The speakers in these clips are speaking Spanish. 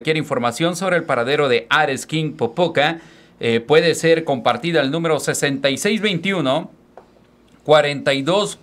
Cualquier información sobre el paradero de Ares King Popoca eh, puede ser compartida al número 6621 42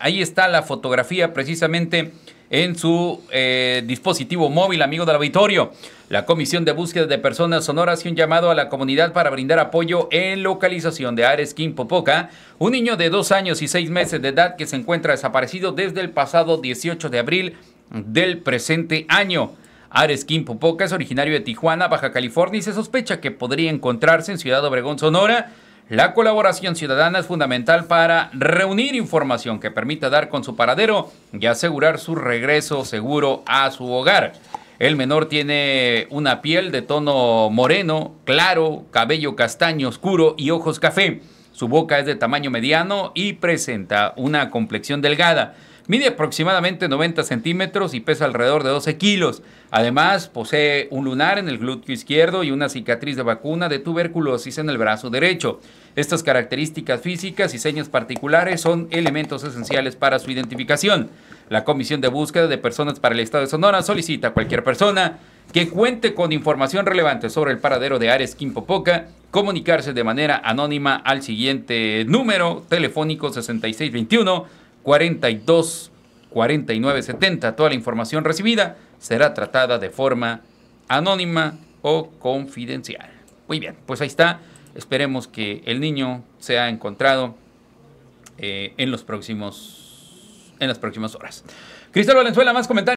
Ahí está la fotografía precisamente en su eh, dispositivo móvil, amigo del auditorio. La Comisión de Búsqueda de Personas Sonoras y un llamado a la comunidad para brindar apoyo en localización de Ares Kim Popoca, un niño de dos años y seis meses de edad que se encuentra desaparecido desde el pasado 18 de abril del presente año. Ares Aresquín Popoca es originario de Tijuana, Baja California, y se sospecha que podría encontrarse en Ciudad Obregón, Sonora. La colaboración ciudadana es fundamental para reunir información que permita dar con su paradero y asegurar su regreso seguro a su hogar. El menor tiene una piel de tono moreno, claro, cabello castaño oscuro y ojos café. Su boca es de tamaño mediano y presenta una complexión delgada. Mide aproximadamente 90 centímetros y pesa alrededor de 12 kilos. Además, posee un lunar en el glúteo izquierdo y una cicatriz de vacuna de tuberculosis en el brazo derecho. Estas características físicas y señas particulares son elementos esenciales para su identificación. La Comisión de Búsqueda de Personas para el Estado de Sonora solicita a cualquier persona que cuente con información relevante sobre el paradero de Ares Quimpopoca, comunicarse de manera anónima al siguiente número telefónico 6621 42 49 70. Toda la información recibida será tratada de forma anónima o confidencial. Muy bien, pues ahí está. Esperemos que el niño sea encontrado eh, en los próximos en las próximas horas. Cristal Valenzuela, más comentarios.